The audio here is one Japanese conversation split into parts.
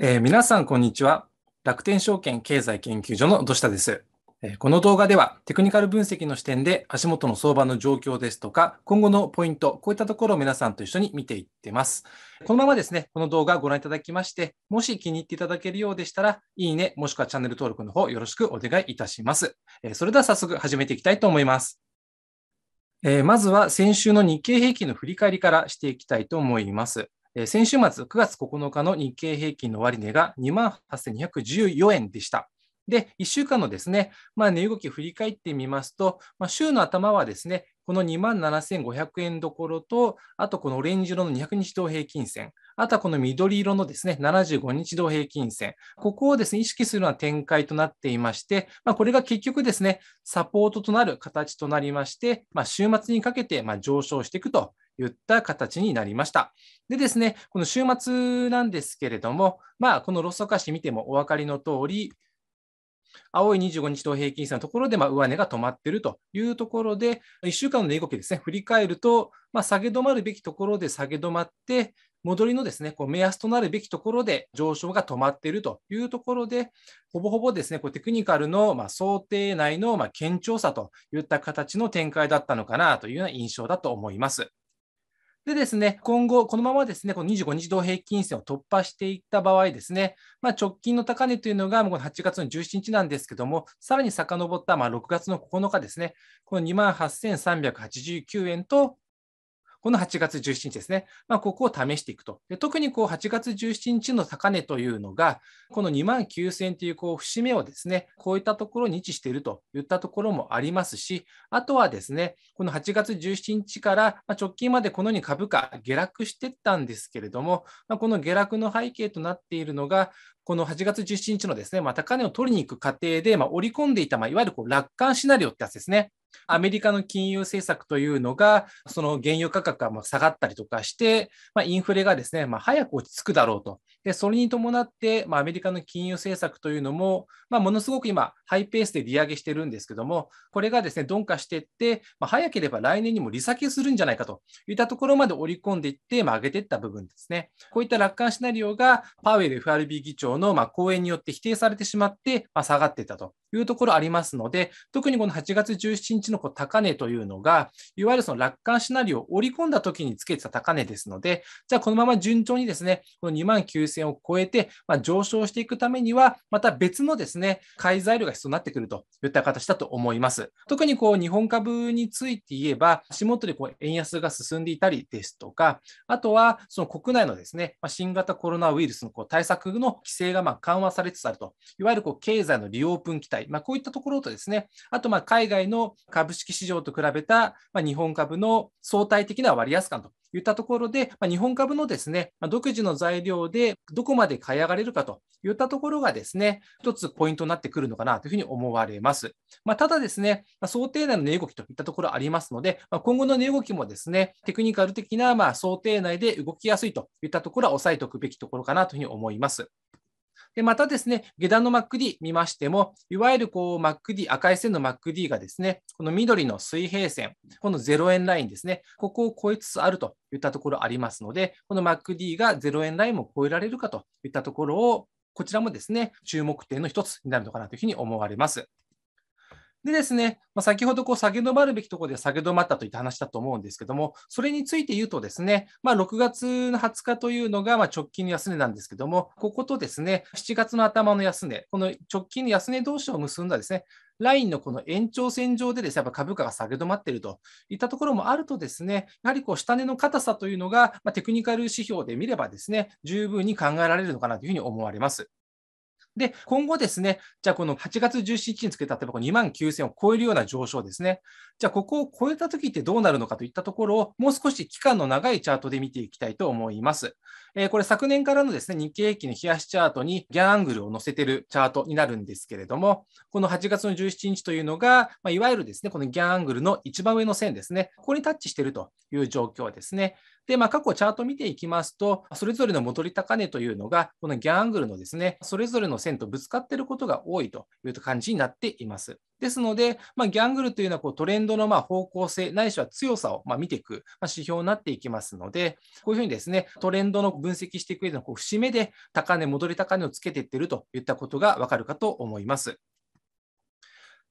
えー、皆さん、こんにちは。楽天証券経済研究所の土下です、えー。この動画では、テクニカル分析の視点で足元の相場の状況ですとか、今後のポイント、こういったところを皆さんと一緒に見ていってます。このままですね、この動画をご覧いただきまして、もし気に入っていただけるようでしたら、いいね、もしくはチャンネル登録の方よろしくお願いいたします。えー、それでは早速始めていきたいと思います。えー、まずは先週の日経平均の振り返りからしていきたいと思います。先週末9月9日の日経平均の割値が28,214円でした。で、1週間のですね、まあ、値動き振り返ってみますと、まあ、週の頭はですね、この2万7500円どころと、あとこのオレンジ色の200日同平均線、あとはこの緑色のですね、75日同平均線、ここをですね、意識するような展開となっていまして、まあ、これが結局ですね、サポートとなる形となりまして、まあ、週末にかけてま上昇していくといった形になりました。でですね、この週末なんですけれども、まあ、このロストカシ見てもお分かりの通り、青い25日同平均線のところで、ま上値が止まっているというところで、1週間の値動きですね、振り返ると、まあ、下げ止まるべきところで下げ止まって、戻りのですね、こう目安となるべきところで上昇が止まっているというところで、ほぼほぼですね、こうテクニカルのま想定内のま堅調さといった形の展開だったのかなというような印象だと思います。でですね、今後、このままですね、この25日同平均線を突破していった場合ですね、まあ、直近の高値というのがもう8月の17日なんですけども、さらに遡ったま6月の9日ですね、この28,389円と、この8月17日ですね、まあ、ここを試していくと。特にこう8月17日の高値というのが、この2万9000円というこう節目をですね、こういったところに位置しているといったところもありますし、あとはですね、この8月17日から直近までこのように株価下落していったんですけれども、まあ、この下落の背景となっているのが、この8月17日のですね、まあ、高値を取りに行く過程で、まあ、織り込んでいた、まあ、いわゆるこう楽観シナリオってやつですね。アメリカの金融政策というのが、その原油価格が下がったりとかして、まあ、インフレがですね、まあ、早く落ち着くだろうと。で、それに伴って、まあ、アメリカの金融政策というのも、まあ、ものすごく今、ハイペースで利上げしてるんですけども、これがですね、鈍化していって、まあ、早ければ来年にも利下げするんじゃないかといったところまで織り込んでいって、まあ、上げていった部分ですね。こういった楽観シナリオが、パウエル FRB 議長のまあ講演によって否定されてしまって、まあ、下がっていったと。いうところありますので、特にこの8月17日のこう高値というのが、いわゆるその楽観シナリオを織り込んだ時につけてた高値ですので、じゃあこのまま順調にですね、この2万9000を超えて、ま上昇していくためには、また別のですね、買い材料が必要になってくるといった形だと思います。特にこう日本株について言えば、足元でこう円安が進んでいたりですとか、あとはその国内のですね、新型コロナウイルスのこう対策の規制がま緩和されつつあると、いわゆるこう経済のリオープン期待い。まあ、こういったところとですね、あとま海外の株式市場と比べた、ま日本株の相対的な割安感といったところで、ま日本株のですね、ま独自の材料でどこまで買い上がれるかといったところがですね、一つポイントになってくるのかなというふうに思われます。まあ、ただですね、ま想定内の値動きといったところありますので、ま今後の値動きもですね、テクニカル的なま想定内で動きやすいといったところは抑えておくべきところかなというふうに思います。で、またですね、下段の MacD 見ましても、いわゆるこう MacD、赤い線の MacD がですね、この緑の水平線、この0円ラインですね、ここを超えつつあるといったところありますので、この MacD が0円ラインも超えられるかといったところを、こちらもですね、注目点の一つになるのかなというふうに思われます。でですね、まあ、先ほどこう下げ止まるべきところで下げ止まったといった話だと思うんですけども、それについて言うとですね、まあ、6月の20日というのがま直近の安値なんですけども、こことですね、7月の頭の安値、この直近の安値同士を結んだですね、ラインのこの延長線上でです、ね、やっぱ株価が下げ止まっているといったところもあるとですね、やはりこう下値の硬さというのが、まあ、テクニカル指標で見ればですね、十分に考えられるのかなというふうに思われます。で、今後ですね、じゃあこの8月17日につけた、例えば2万9000を超えるような上昇ですね。じゃあここを超えたときってどうなるのかといったところを、もう少し期間の長いチャートで見ていきたいと思います。えー、これ昨年からのですね、日経平均の冷やしチャートにギャンアングルを載せてるチャートになるんですけれども、この8月の17日というのが、まあ、いわゆるですね、このギャンアングルの一番上の線ですね、ここにタッチしているという状況ですね。で、まあ、過去チャート見ていきますと、それぞれの戻り高値というのが、このギャンアングルのですね、それぞれの線とぶつかっていることが多いという感じになっています。ですので、まあ、ギャングルというのはこうトレンドのま方向性、ないしは強さをま見ていく、ま指標になっていきますので、こういうふうにですね、トレンドの分析していく上でのこう節目で高値、戻り高値をつけていってるといったことがわかるかと思います。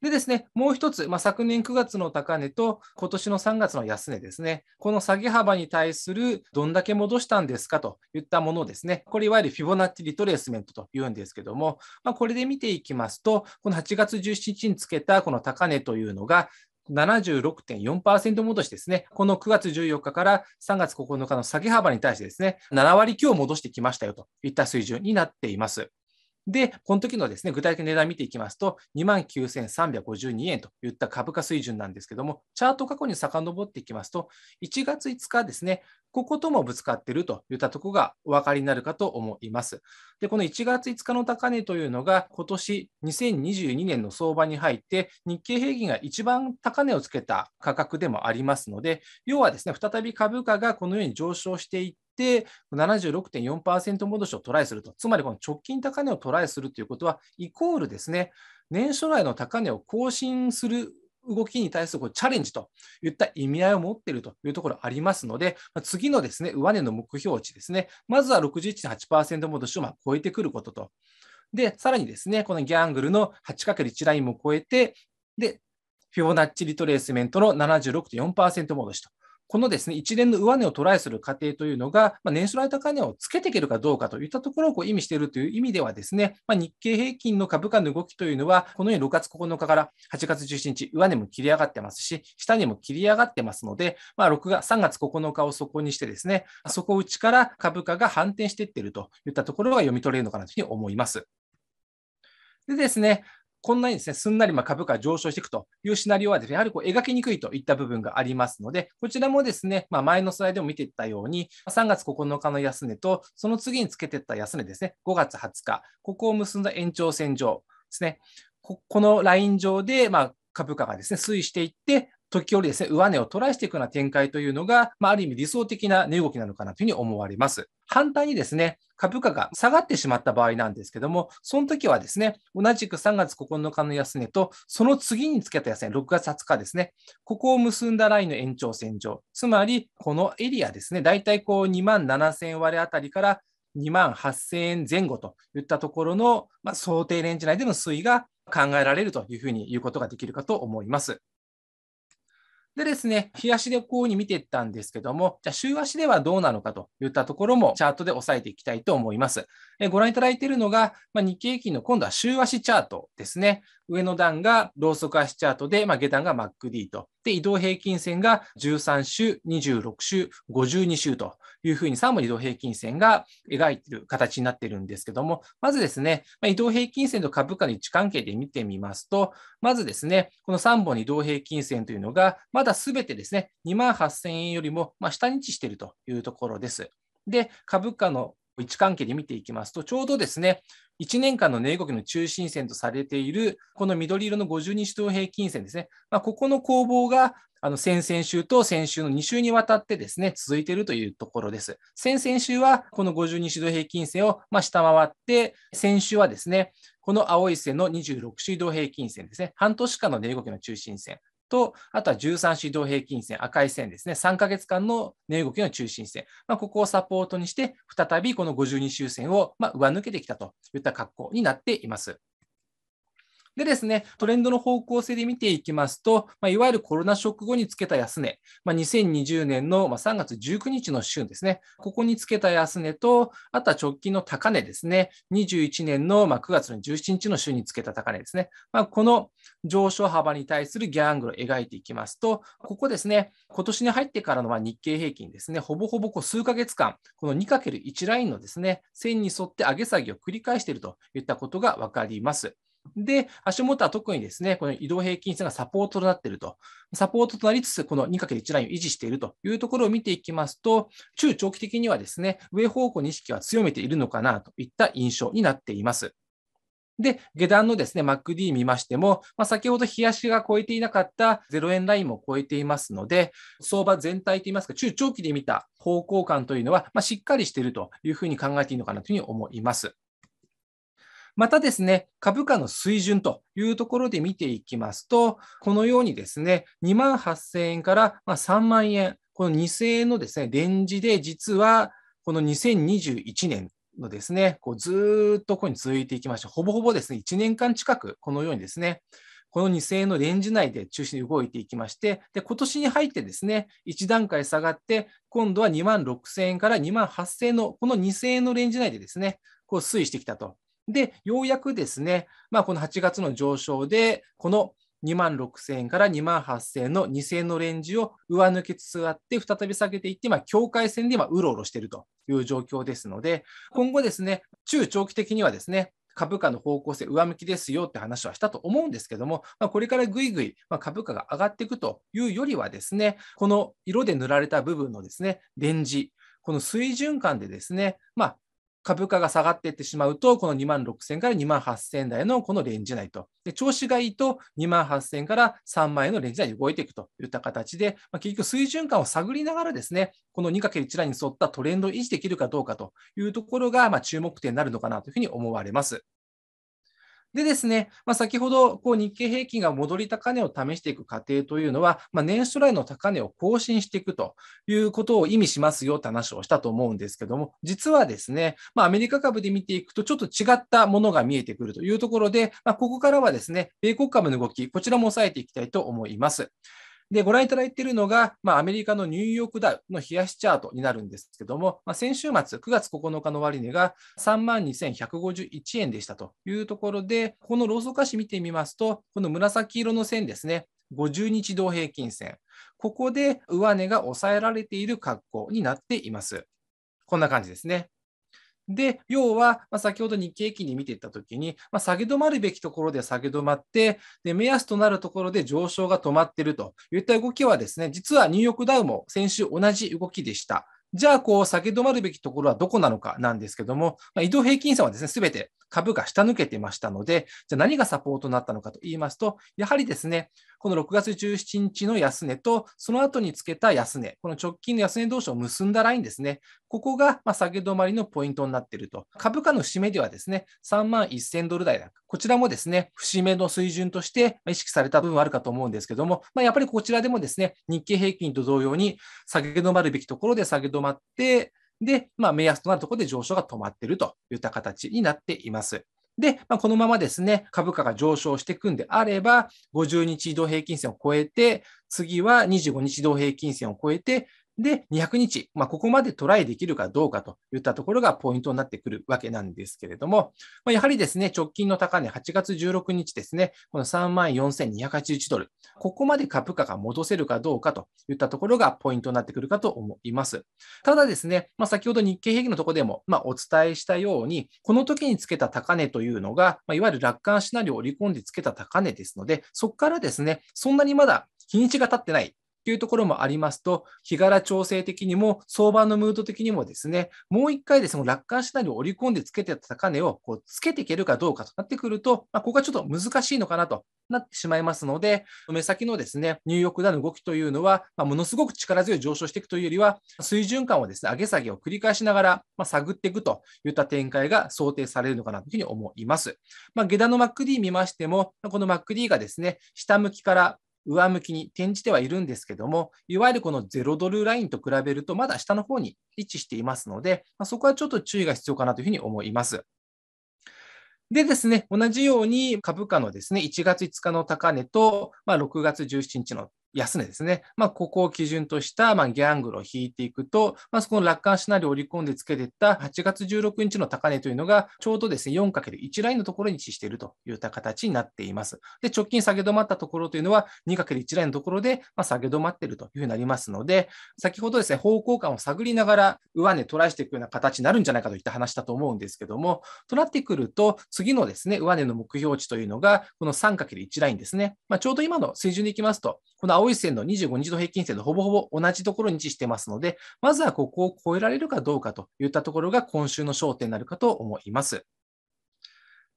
でですね、もう一つ、まあ、昨年9月の高値と今年の3月の安値ですね、この下げ幅に対するどんだけ戻したんですかといったものですね、これいわゆるフィボナッチリトレースメントというんですけども、まあ、これで見ていきますと、この8月17日につけたこの高値というのが、76.4%戻しですね。この9月14日から3月9日の下げ幅に対してですね、7割強戻してきましたよといった水準になっています。で、この時のですね、具体的な値段見ていきますと、29,352円といった株価水準なんですけども、チャート過去に遡っていきますと、1月5日ですね、ここともぶつかっているといったところがお分かりになるかと思います。で、この1月5日の高値というのが、今年2022年の相場に入って、日経平均が一番高値をつけた価格でもありますので、要はですね、再び株価がこのように上昇していっ、76.4%戻しをトライすると、つまりこの直近高値をトライするということは、イコールですね、年初来の高値を更新する動きに対するチャレンジといった意味合いを持っているというところありますので、次のですね上値の目標値ですね、まずは61.8%戻しをま超えてくることと。で、さらにですね、このギャングルの 8×1 ラインも超えて、で、フィボナッチリトレースメントの76.4%戻しと。このですね、一連の上値をトライする過程というのが、まあ、年初来高値をつけていけるかどうかといったところをこう意味しているという意味ではですね、まあ、日経平均の株価の動きというのは、このように6月9日から8月17日、上値も切り上がってますし、下値も切り上がってますので、まあ、6月、3月9日を底にしてですね、そこ内から株価が反転していっているといったところが読み取れるのかなというふうに思います。でですね、こんなにですね、すんなりま株価上昇していくというシナリオはですね、やはりこう描きにくいといった部分がありますので、こちらもですね、まあ、前のスライドも見ていったように、3月9日の安値と、その次につけていった安値ですね、5月20日、ここを結んだ延長線上ですね、このライン上で、まあ、株価がですね、推移していって、時折ですね、上値を取らせしていくような展開というのが、まあ、ある意味理想的な値動きなのかなというふうに思われます。反対にですね、株価が下がってしまった場合なんですけども、その時はですね、同じく3月9日の安値と、その次につけた安値、6月20日ですね、ここを結んだラインの延長線上、つまりこのエリアですね、だいたいこう2万7000割れあたりから2万8000円前後といったところの、まあ、想定レンジ内での推移が考えられるというふうに言うことができるかと思います。でですね、日足でこういうふうに見ていったんですけども、じゃあ週足ではどうなのかといったところもチャートで押さえていきたいと思います。えご覧いただいているのが、まあ、日経平均の今度は週足チャートですね。上の段がローソク足チャートで、まあ、下段が MacD と。で、移動平均線が13週、26週、52週と。いうふうに3本移動平均線が描いている形になっているんですけども、まずですね、ま移動平均線と株価の位置関係で見てみますと、まずですね、この3本移動平均線というのが、まだすべてですね、2万8000円よりもま下に位置しているというところです。で、株価の位置関係で見ていきますと、ちょうどですね、1年間の値動きの中心線とされている、この緑色の50日等平均線ですね、まあ、ここの攻防があの先々週と先週の2週にわたってですね、続いているというところです。先々週はこの52指導平均線をま下回って、先週はですね、この青い線の26指導平均線ですね、半年間の値動きの中心線と、あとは13指導平均線、赤い線ですね、3ヶ月間の値動きの中心線、まあ、ここをサポートにして、再びこの52周線をま上抜けてきたといった格好になっています。でですね、トレンドの方向性で見ていきますと、まあ、いわゆるコロナショック後につけた安値、まあ、2020年の3月19日の週ですね、ここにつけた安値と、あとは直近の高値ですね、21年の9月の17日の週につけた高値ですね、まあ、この上昇幅に対するギャングルを描いていきますと、ここですね、今年に入ってからの日経平均ですね、ほぼほぼこう数ヶ月間、この 2×1 ラインのですね、線に沿って上げ下げを繰り返しているといったことが分かります。で、足元は特にですね、この移動平均線がサポートとなっていると、サポートとなりつつ、この 2×1 ラインを維持しているというところを見ていきますと、中長期的にはですね、上方向に意識は強めているのかなといった印象になっています。で、下段のですね、MacD 見ましても、まあ、先ほど冷やしが超えていなかった0円ラインも超えていますので、相場全体といいますか、中長期で見た方向感というのは、まあ、しっかりしているというふうに考えていいのかなというふうに思います。またですね、株価の水準というところで見ていきますと、このようにですね、2万8000円から3万円、この2000円のですね、レンジで実はこの2021年のですね、こうずっとここに続いていきまして、ほぼほぼですね、1年間近く、このようにですね、この2000円のレンジ内で中心に動いていきまして、で今年に入ってですね、1段階下がって、今度は2万6000円から2万8000円の、この2000円のレンジ内でですね、こう推移してきたとで、ようやくですね、まあ、この8月の上昇で、この2万6000円から2万8000円の2000円のレンジを上抜けつつあって、再び下げていって、あ、境界線で今、うろうろしているという状況ですので、今後ですね、中長期的にはですね、株価の方向性上向きですよって話はしたと思うんですけども、まあ、これからぐいぐい株価が上がっていくというよりはですね、この色で塗られた部分のですね、レンジ、この水準感でですね、まあ、株価が下がっていってしまうと、この2万6000から2万8000台のこのレンジ内と。で、調子がいいと2万8000から3万円のレンジ内に動いていくといった形で、まあ、結局水準感を探りながらですね、この 2×1 ラインに沿ったトレンドを維持できるかどうかというところが、まあ、注目点になるのかなというふうに思われます。でですね、まあ、先ほどこう日経平均が戻り高値を試していく過程というのは、まあ、年初来の高値を更新していくということを意味しますよって話をしたと思うんですけども、実はですね、まあ、アメリカ株で見ていくとちょっと違ったものが見えてくるというところで、まここからはですね、米国株の動き、こちらも抑えていきたいと思います。で、ご覧いただいているのが、まあ、アメリカのニューヨークダウの冷やしチャートになるんですけども、まあ、先週末、9月9日の終値が32,151万円でしたというところで、このローソク足見てみますと、この紫色の線ですね、50日同平均線、ここで上値が抑えられている格好になっています。こんな感じですね。で、要は、ま先ほど日経平均で見ていったときに、ま下げ止まるべきところで下げ止まって、で、目安となるところで上昇が止まっているといった動きはですね、実はニューヨークダウも先週同じ動きでした。じゃあ、こう、下げ止まるべきところはどこなのかなんですけども、まあ、移動平均線はですね、すべて株が下抜けてましたので、じゃあ何がサポートになったのかと言いますと、やはりですね、この6月17日の安値と、その後につけた安値、この直近の安値同士を結んだラインですね、ここがま下げ止まりのポイントになっていると。株価の節目ではですね、3万1000ドル台だ。こちらもですね、節目の水準として意識された部分はあるかと思うんですけども、まあ、やっぱりこちらでもですね、日経平均と同様に下げ止まるべきところで下げ止ままって、で、まあ、目安となるところで上昇が止まっているといった形になっています。で、まあ、このままですね、株価が上昇していくんであれば、50日移動平均線を超えて、次は25日移動平均線を超えて、で、200日、まあ、ここまでトライできるかどうかといったところがポイントになってくるわけなんですけれども、まあ、やはりですね、直近の高値、8月16日ですね、この34,281ドル、ここまで株価が戻せるかどうかといったところがポイントになってくるかと思います。ただですね、まあ、先ほど日経平均のところでも、まあ、お伝えしたように、この時につけた高値というのが、まあ、いわゆる楽観シナリオを織り込んでつけた高値ですので、そこからですね、そんなにまだ日にちが経ってないというところもありますと、日柄調整的にも、相場のムード的にもですね、もう一回ですね、楽観シナリオを織り込んでつけてた高値をこうつけていけるかどうかとなってくると、まあ、ここがちょっと難しいのかなとなってしまいますので、目先のですね、ニューヨークダウの動きというのは、まあ、ものすごく力強い上昇していくというよりは、水準感をですね、上げ下げを繰り返しながら、まあ、探っていくといった展開が想定されるのかなというふうに思います。まあ、下駄の MacD 見ましても、この MacD がですね、下向きから上向きに転じてはいるんですけども、いわゆるこのゼロドルラインと比べると、まだ下の方に位置していますので、まあ、そこはちょっと注意が必要かなというふうに思います。でですね、同じように株価のですね、1月5日の高値と、まあ、6月17日の安値ですね。まあ、ここを基準とした、まあ、ギャングルを引いていくと、まあ、この楽観シナリオを織り込んでつけていった8月16日の高値というのが、ちょうどですね、4×1 ラインのところに位置しているといった形になっています。で、直近下げ止まったところというのは、2×1 ラインのところで、まあ、下げ止まっているというふうになりますので、先ほどですね、方向感を探りながら、上値トライしていくような形になるんじゃないかといった話だと思うんですけども、となってくると、次のですね、上値の目標値というのが、この 3×1 ラインですね。まあ、ちょうど今の水準でいきますと、この青い線の25日度平均線とほぼほぼ同じところに位置してますので、まずはここを超えられるかどうかといったところが今週の焦点になるかと思います。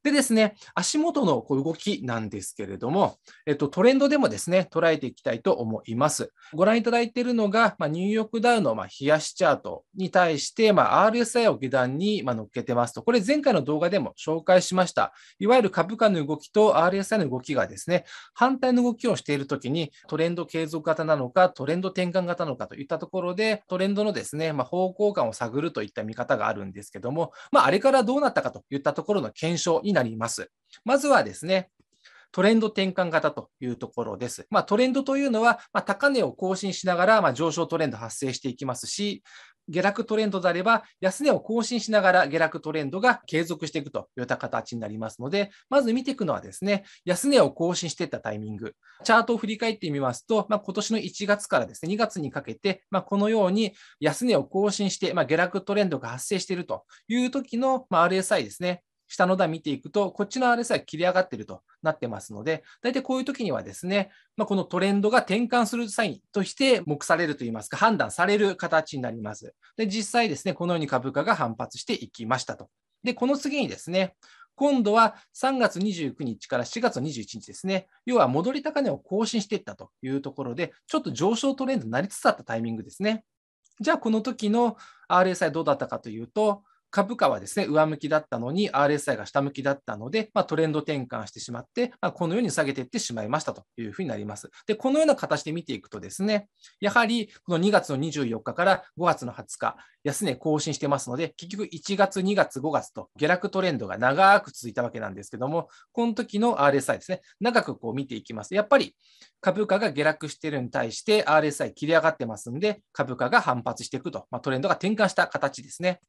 でですね、足元のこう動きなんですけれども、えっと、トレンドでもですね、捉えていきたいと思います。ご覧いただいているのが、まあ、ニューヨークダウの、まあ、冷やしチャートに対して、まあ、RSI を下段に、まあ、乗っけてますと、これ前回の動画でも紹介しました。いわゆる株価の動きと RSI の動きがですね、反対の動きをしているときに、トレンド継続型なのか、トレンド転換型なのかといったところで、トレンドのですね、まあ、方向感を探るといった見方があるんですけども、まあ、あれからどうなったかといったところの検証になります。まずはですね、トレンド転換型というところです。まあ、トレンドというのは、まあ、高値を更新しながら、まあ、上昇トレンド発生していきますし、下落トレンドであれば、安値を更新しながら下落トレンドが継続していくといった形になりますので、まず見ていくのはですね、安値を更新していったタイミング、チャートを振り返ってみますと、まあ、今年の1月からですね、2月にかけて、まあ、このように安値を更新して、まあ、下落トレンドが発生しているという時の、まあ、RSI ですね、下の段見ていくと、こっちの RSI 切り上がってるとなってますので、大体こういう時にはですね、まあ、このトレンドが転換するサインとして目されるといいますか、判断される形になります。で、実際ですね、このように株価が反発していきましたと。で、この次にですね、今度は3月29日から4月21日ですね、要は戻り高値を更新していったというところで、ちょっと上昇トレンドになりつつあったタイミングですね。じゃあ、この時の RSI どうだったかというと、株価はですね、上向きだったのに RSI が下向きだったので、まあ、トレンド転換してしまって、まあ、このように下げていってしまいましたというふうになります。で、このような形で見ていくとですね、やはりこの2月の24日から5月の20日、安値更新してますので、結局1月、2月、5月と下落トレンドが長く続いたわけなんですけども、この時の RSI ですね、長くこう見ていきます。やっぱり株価が下落しているに対して RSI 切り上がってますんで、株価が反発していくと、まあ、トレンドが転換した形ですね。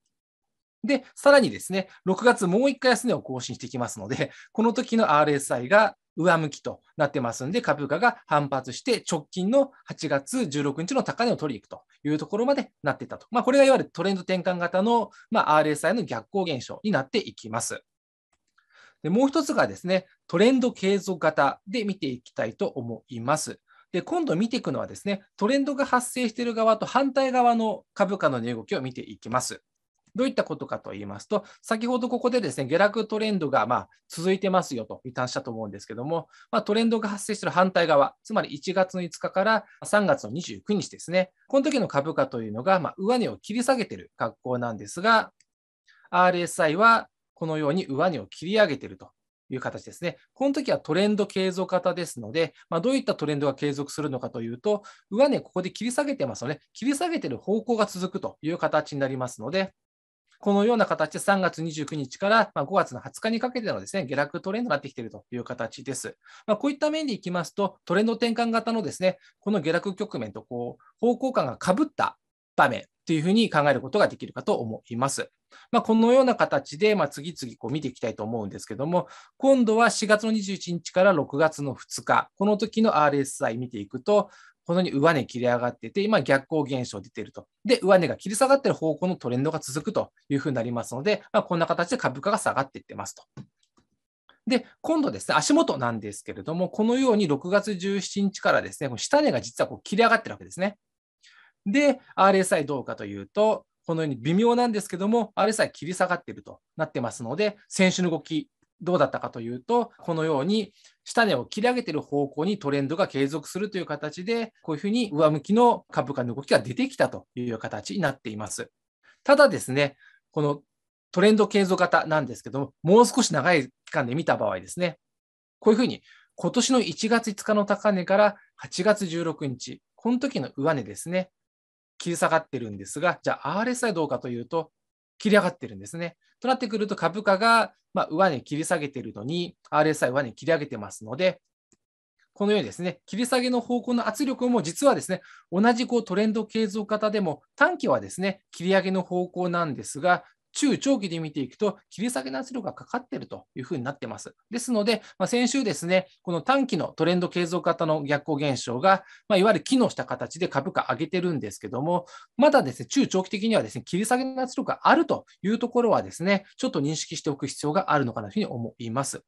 で、さらにですね、6月もう1回安値を更新してきますので、この時の RSI が上向きとなってますんで、株価が反発して直近の8月16日の高値を取りに行くというところまでなっていたと。まあ、これがいわゆるトレンド転換型の、まあ、RSI の逆行現象になっていきます。でもう一つがですね、トレンド継続型で見ていきたいと思います。で、今度見ていくのはですね、トレンドが発生している側と反対側の株価の値動きを見ていきます。どういったことかと言いますと、先ほどここでですね、下落トレンドがま続いてますよと一旦したと思うんですけども、まあ、トレンドが発生している反対側、つまり1月の5日から3月の29日ですね、この時の株価というのが、ま上値を切り下げている格好なんですが、RSI はこのように上値を切り上げているという形ですね。この時はトレンド継続型ですので、まあ、どういったトレンドが継続するのかというと、上値ここで切り下げてますので、切り下げてる方向が続くという形になりますので、このような形で3月29日から5月の20日にかけてのですね、下落トレンドになってきているという形です。まあ、こういった面でいきますと、トレンド転換型のですね、この下落局面とこう方向感がかぶった場面というふうに考えることができるかと思います。まあ、このような形で、まあ、次々こう見ていきたいと思うんですけども、今度は4月の21日から6月の2日、この時の RSI 見ていくと、このように上値切り上がっていて、今逆行現象出ていると。で、上値が切り下がっている方向のトレンドが続くというふうになりますので、まあ、こんな形で株価が下がっていってますと。で、今度ですね、足元なんですけれども、このように6月17日からですね、この下値が実はこう切り上がってるわけですね。で、RSI どうかというと、このように微妙なんですけども、RSI 切り下がっているとなってますので、先週の動きどうだったかというと、このように下値を切り上げている方向にトレンドが継続するという形で、こういうふうに上向きの株価の動きが出てきたという形になっています。ただですね、このトレンド継続型なんですけども、もう少し長い期間で見た場合ですね、こういうふうに今年の1月5日の高値から8月16日、この時の上値ですね、切り下がってるんですが、じゃあ RSI どうかというと、切り上がってるんですね。となってくると株価が、まあ、上値切り下げてるのに、RSI 上値切り上げてますので、このようにですね、切り下げの方向の圧力も実はですね、同じこうトレンド継続型でも短期はですね、切り上げの方向なんですが、中長期で見ていくと、切り下げの圧力がかかっているというふうになってます。ですので、まあ、先週ですね、この短期のトレンド継続型の逆行現象が、まあ、いわゆる機能した形で株価上げてるんですけども、まだですね、中長期的にはですね、切り下げの圧力があるというところはですね、ちょっと認識しておく必要があるのかなというふうに思います。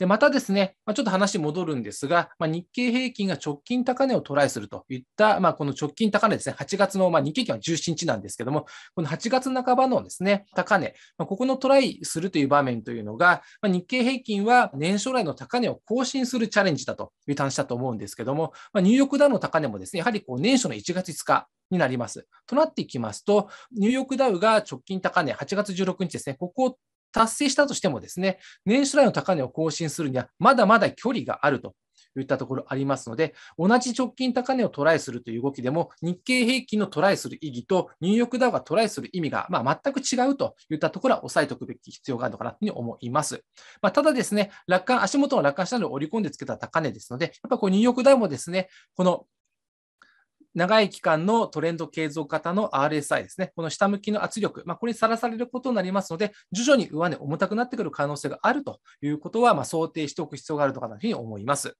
で、またですね、まあ、ちょっと話戻るんですが、まあ、日経平均が直近高値をトライするといった、まあ、この直近高値ですね、8月の、まあ、日経平均は17日なんですけども、この8月半ばのですね、高値、まあ、ここのトライするという場面というのが、まあ、日経平均は年初来の高値を更新するチャレンジだという話だと思うんですけども、まあ、ニューヨークダウの高値もですね、やはりこう年初の1月5日になります。となっていきますと、ニューヨークダウが直近高値、8月16日ですね、ここを達成したとしてもですね、年初来の高値を更新するには、まだまだ距離があるといったところありますので、同じ直近高値をトライするという動きでも、日経平均のトライする意義と、ニューヨークダウがトライする意味が、まあ、全く違うといったところは押さえておくべき必要があるのかなというふうに思います。まあ、ただですね、楽観、足元の落下したのを織り込んでつけた高値ですので、やっぱこうニューヨークダウもですね、この長い期間のトレンド継続型の RSI ですね、この下向きの圧力、まあ、これにさらされることになりますので、徐々に上値重たくなってくる可能性があるということは、ま想定しておく必要があるのかなというふうに思います。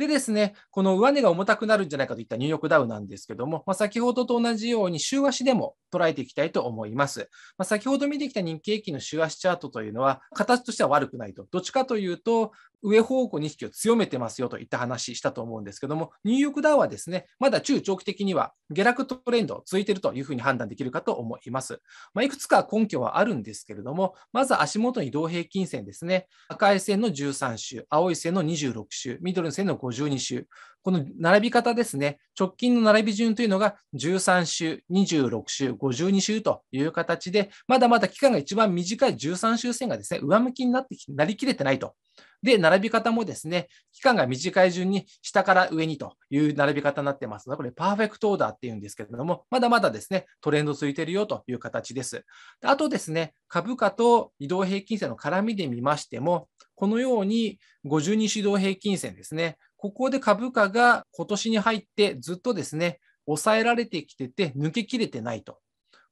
でですね、この上値が重たくなるんじゃないかといったニューヨークダウなんですけども、まあ、先ほどと同じように週足でも捉えていきたいと思います。まあ、先ほど見てきた日経平均の週足チャートというのは、形としては悪くないと。どっちかというと、上方向に意識を強めてますよといった話したと思うんですけども、ニューヨークダウはですね、まだ中長期的には下落トレンド続いているというふうに判断できるかと思います。まあ、いくつか根拠はあるんですけれども、まず足元に移動平均線ですね、赤い線の13週、青い線の26週、緑の線の52週、この並び方ですね、直近の並び順というのが13週、26週、52週という形で、まだまだ期間が一番短い13週線がですね、上向きになってなりきれてないと。で、並び方もですね、期間が短い順に下から上にという並び方になってますので、これパーフェクトオーダーっていうんですけれども、まだまだですね、トレンドついてるよという形です。あとですね、株価と移動平均線の絡みで見ましても、このように52移導平均線ですね、ここで株価が今年に入ってずっとですね、抑えられてきてて、抜けきれてないと。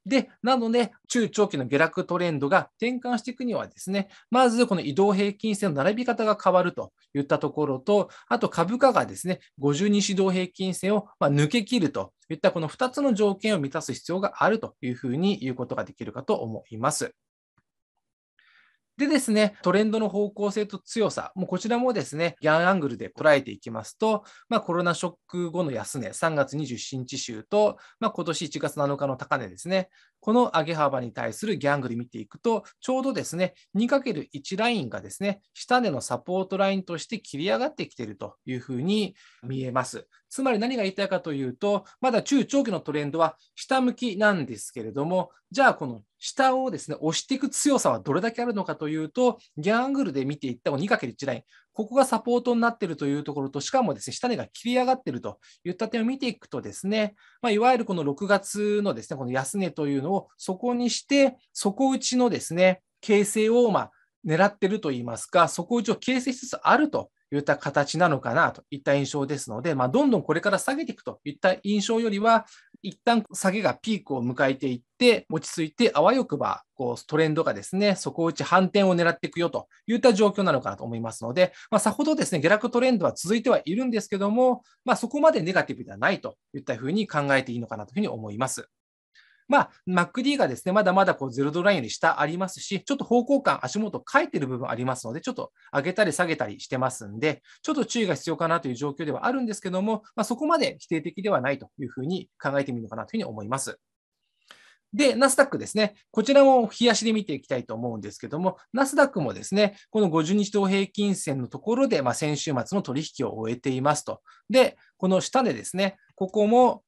で、なので、中長期の下落トレンドが転換していくにはですね、まずこの移動平均線の並び方が変わるといったところと、あと株価がですね、5 2日移動平均線をま抜けきるといったこの2つの条件を満たす必要があるというふうに言うことができるかと思います。でですね、トレンドの方向性と強さ、もうこちらもですね、ギャンアングルで捉えていきますと、まあ、コロナショック後の安値、3月27日週と、まあ、今年1月7日の高値ですね、この上げ幅に対するギャングル見ていくと、ちょうどですね、2×1 ラインがですね、下値のサポートラインとして切り上がってきているというふうに見えます。つまり何が言いたいかというと、まだ中長期のトレンドは下向きなんですけれども、じゃあこの下をですね、押していく強さはどれだけあるのかというと、ギャングルで見ていった 2×1 ライン、ここがサポートになっているというところと、しかもですね、下値が切り上がっているといった点を見ていくとですね、まあ、いわゆるこの6月のですね、この安値というのをそこにして、底打ちのですね、形成をまあ狙ってるといいますか、底打ちを形成しつつあるといった形なのかなといった印象ですので、まあ、どんどんこれから下げていくといった印象よりは、一旦下げがピークを迎えていって、落ち着いて、あわよくば、こう、トレンドがですね、そこ打ち反転を狙っていくよといった状況なのかなと思いますので、まあ、さほどですね、下落トレンドは続いてはいるんですけども、まあ、そこまでネガティブではないといったふうに考えていいのかなというふうに思います。まあ、MacD がですね、まだまだこうロドラインより下ありますし、ちょっと方向感、足元書いてる部分ありますので、ちょっと上げたり下げたりしてますんで、ちょっと注意が必要かなという状況ではあるんですけども、まあ、そこまで否定的ではないというふうに考えてみるのかなというふうに思います。で、ナスダックですね。こちらも冷やしで見ていきたいと思うんですけども、ナスダックもですね、この50日同平均線のところで、まあ、先週末の取引を終えていますと。で、この下でですね、ここも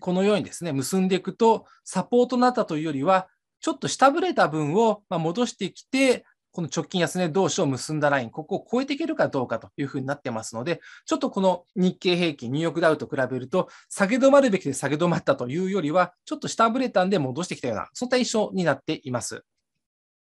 このようにですね、結んでいくと、サポートになったというよりは、ちょっと下振れた分を戻してきて、この直近安値同士を結んだライン、ここを超えていけるかどうかというふうになってますので、ちょっとこの日経平均、ニューヨークダウと比べると、下げ止まるべきで下げ止まったというよりは、ちょっと下振れたんで戻してきたような、そんな印象になっています。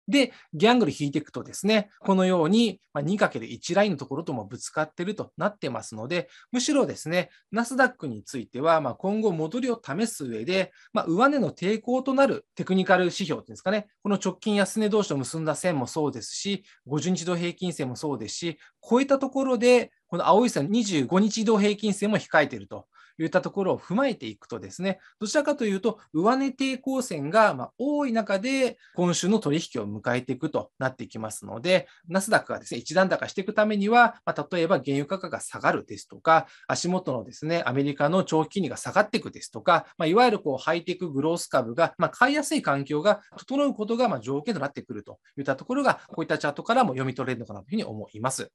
で、ギャングル引いていくとですね、このように 2×1 ラインのところともぶつかっているとなってますので、むしろですね、ナスダックについては、ま今後戻りを試す上で、まあ、上値の抵抗となるテクニカル指標いうんですかね、この直近安値同士を結んだ線もそうですし、50日同平均線もそうですし、こういったところで、この青い線25日移動平均線も控えていると。いったところを踏まえていくとですね、どちらかというと、上値抵抗線がま多い中で、今週の取引を迎えていくとなっていきますので、ナスダックがですね、一段高していくためには、まあ、例えば原油価格が下がるですとか、足元のですね、アメリカの長期金利が下がっていくですとか、まあ、いわゆるこうハイテクグロース株が、ま買いやすい環境が整うことがま条件となってくるといったところが、こういったチャートからも読み取れるのかなというふうに思います。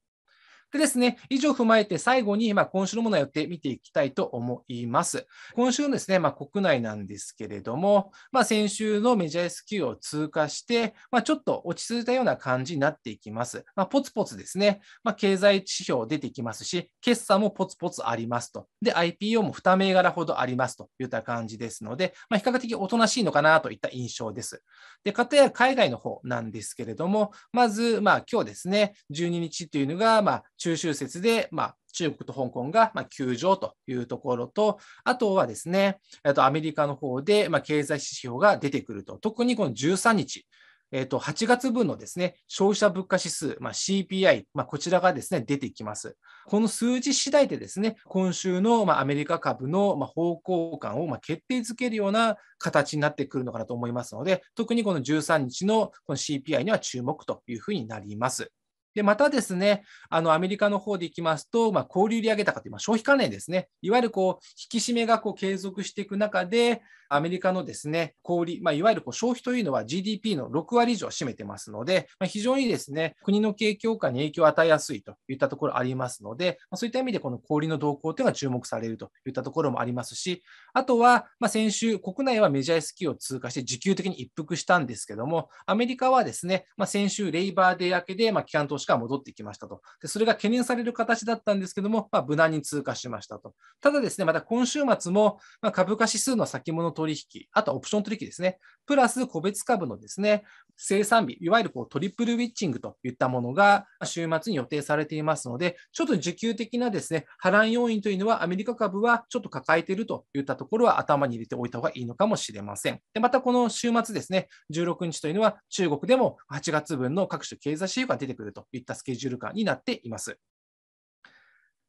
でですね、以上踏まえて最後に、まあ、今週のものをやって見ていきたいと思います。今週のですね、まあ、国内なんですけれども、まあ、先週のメジャー S q を通過して、まあ、ちょっと落ち着いたような感じになっていきます。まあ、ポツポツですね、まあ、経済指標出てきますし、決算もポツポツありますと。で、IPO も2銘柄ほどありますといった感じですので、まあ、比較的おとなしいのかなといった印象です。で、かたや海外の方なんですけれども、まず、まあ、今日ですね、12日というのが、まあ、中秋節で、まあ、中国と香港が、まあ、休場というところと、あとはですね、と、アメリカの方で、まあ、経済指標が出てくると、特にこの13日、えっと、8月分のですね、消費者物価指数、まあ、CPI、まあ、こちらがですね、出てきます。この数字次第でですね、今週の、まあ、アメリカ株の、まあ、方向感を、まあ、決定づけるような形になってくるのかなと思いますので、特にこの13日のの CPI には注目というふうになります。で、またですね、あのアメリカの方でいきますと、まあ、小売売上高という、のは消費関連ですね、いわゆるこう引き締めがこう継続していく中で、アメリカのですね、小売、まあ、いわゆるこう消費というのは GDP の6割以上を占めてますので、まあ、非常にですね、国の景況感に影響を与えやすいといったところありますので、まあ、そういった意味でこの小売の動向というのが注目されるといったところもありますし、あとは、ま先週、国内はメジャー S q を通過して時給的に一服したんですけども、アメリカはですね、ま先週、レイバーデー明けで、ま機関投資家が戻ってきましたと。でそれが懸念される形だったんですけども、ま無難に通過しましたと。ただですね、また今週末も、ま株価指数の先物取引、あとはオプション取引ですね、プラス個別株のですね、生産日、いわゆるこうトリプルウィッチングといったものが週末に予定されていますので、ちょっと需給的なですね、波乱要因というのはアメリカ株はちょっと抱えているといったところは頭に入れておいた方がいいのかもしれません。で、またこの週末ですね、16日というのは中国でも8月分の各種経済指標が出てくるといったスケジュール感になっています。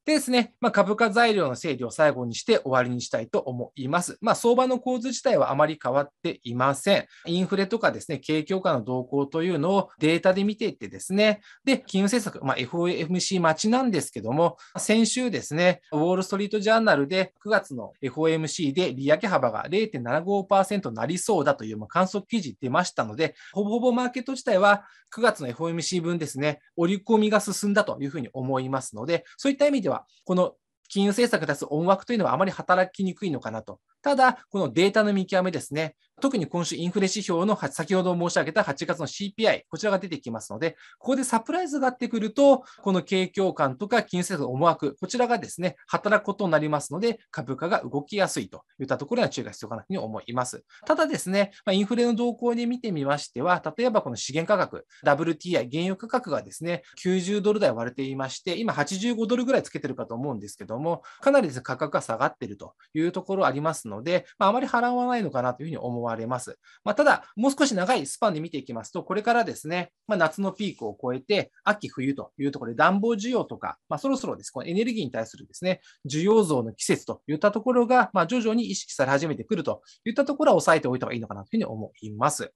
でですね、まあ、株価材料の整理を最後にして終わりにしたいと思います。まあ、相場の構図自体はあまり変わっていません。インフレとかですね、景況感の動向というのをデータで見ていってですね、で、金融政策、まあ、FOMC 待ちなんですけども、先週ですね、ウォール・ストリート・ジャーナルで9月の FOMC で利上げ幅が0.75%になりそうだという、観測記事出ましたので、ほぼほぼマーケット自体は9月の FOMC 分ですね、織り込みが進んだというふうに思いますので、そういった意味でては、この金融政策に対する思惑というのはあまり働きにくいのかなと。ただ、このデータの見極めですね。特に今週インフレ指標の先ほど申し上げた8月の CPI、こちらが出てきますので、ここでサプライズがあってくると、この景況感とか金融政策の思惑、こちらがですね、働くことになりますので、株価が動きやすいといったところには注意が必要かなというに思います。ただですね、まインフレの動向で見てみましては、例えばこの資源価格、WTI、原油価格がですね、90ドル台割れていまして、今85ドルぐらいつけてるかと思うんですけども、かなりです、ね、価格が下がっているというところありますので、まあ、まり払わないのかなというふうに思わわれます。まあ、ただ、もう少し長いスパンで見ていきますと、これからですね、まあ、夏のピークを超えて、秋冬というところで暖房需要とか、まあ、そろそろです、このエネルギーに対するですね、需要増の季節といったところが、ま徐々に意識され始めてくるといったところは抑えておいた方がいいのかなというふうに思います。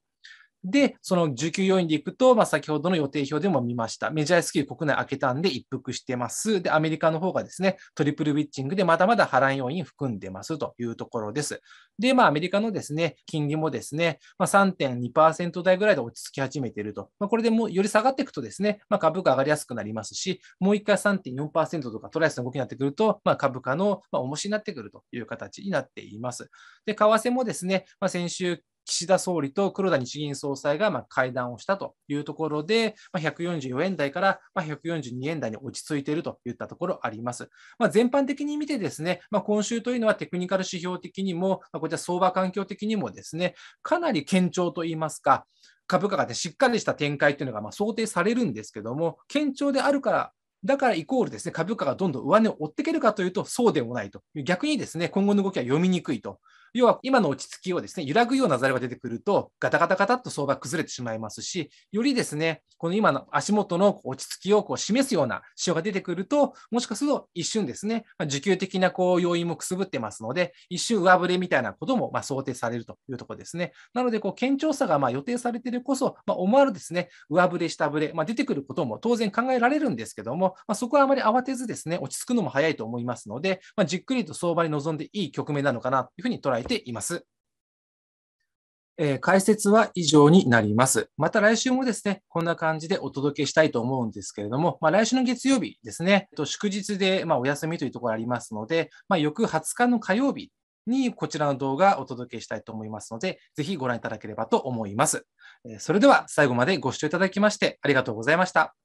で、その19要因でいくと、まあ、先ほどの予定表でも見ました。メジャースキル国内開けたんで一服してます。で、アメリカの方がですね、トリプルウィッチングでまだまだ波乱要因含んでますというところです。で、まあ、アメリカのですね、金利もですね、まあ、3.2%台ぐらいで落ち着き始めていると。まあ、これでもより下がっていくとですね、まあ、株価上がりやすくなりますし、もう一回3.4%とかトライスの動きになってくると、まあ、株価の、ま重しになってくるという形になっています。で、為替もですね、まあ、先週岸田総理と黒田日銀総裁がま会談をしたというところで、ま144円台からま142円台に落ち着いているといったところあります。まあ、全般的に見てですね、まあ、今週というのはテクニカル指標的にも、まこ相場環境的にもですね、かなり堅調といいますか、株価が、ね、しっかりした展開というのがま想定されるんですけども、堅調であるからだからイコールですね、株価がどんどん上値を追っていけるかというと、そうでもないと。逆にですね、今後の動きは読みにくいと要は今の落ち着きをですね、揺らぐようなざるが出てくると、ガタガタガタっと相場崩れてしまいますし、よりですね、この今の足元の落ち着きをこう示すような仕様が出てくると、もしかすると一瞬ですね、まあ、需給的なこう要因もくすぶってますので、一瞬上振れみたいなこともま想定されるというところですね。なので、こう、堅調さがま予定されているこそ、まあ、思わぬですね、上振れ、下振れ、まあ、出てくることも当然考えられるんですけども、まそこはあまり慌てずですね、落ち着くのも早いと思いますので、まじっくりと相場に臨んでいい局面なのかなというふうに捉ええています。えー、解説は以上になります。また来週もですね、こんな感じでお届けしたいと思うんですけれども、まあ、来週の月曜日ですね、と祝日でまお休みというところありますので、まあ、翌20日の火曜日にこちらの動画をお届けしたいと思いますので、ぜひご覧いただければと思います。えそれでは最後までご視聴いただきましてありがとうございました。